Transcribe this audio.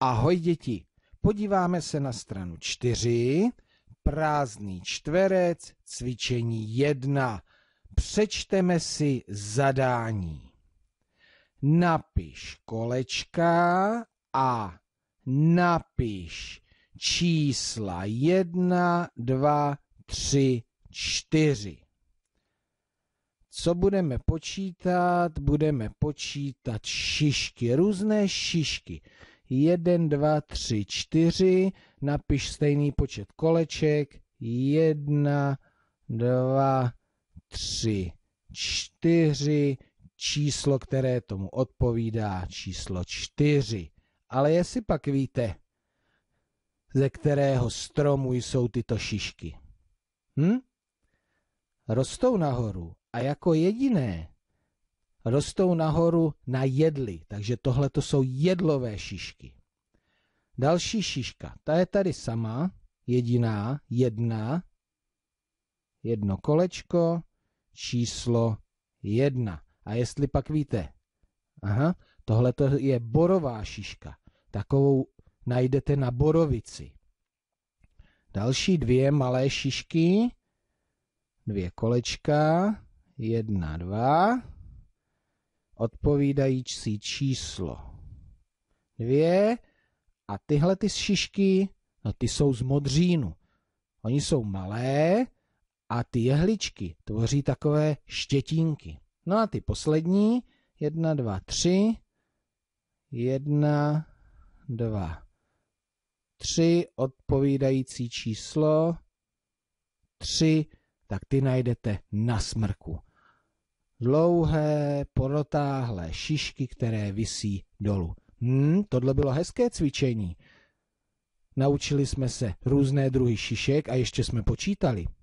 Ahoj děti, podíváme se na stranu 4, prázdný čtverec, cvičení 1. Přečteme si zadání. Napiš kolečka a napiš čísla 1, 2, 3, 4. Co budeme počítat? Budeme počítat šišky, různé šišky. 1, 2, 3, 4, napiš stejný počet koleček, 1, 2, 3, 4, číslo, které tomu odpovídá, číslo 4. Ale jestli pak víte, ze kterého stromu jsou tyto šišky? Hm? Rostou nahoru a jako jediné rostou nahoru na jedly, takže tohle to jsou jedlové šišky. Další šiška, ta je tady sama, jediná, jedna, jedno kolečko, číslo jedna. A jestli pak víte, aha, tohle to je borová šiška, takovou najdete na borovici. Další dvě malé šišky, dvě kolečka, jedna, dva, odpovídající číslo. Dvě a tyhle ty šišky, no ty jsou z modřínu. Oni jsou malé a ty jehličky tvoří takové štětínky. No a ty poslední, jedna, dva, tři, jedna, dva, tři, odpovídající číslo, tři, tak ty najdete na smrku dlouhé, protáhlé šišky, které visí dolů. Hmm, tohle bylo hezké cvičení. Naučili jsme se různé druhy šišek a ještě jsme počítali.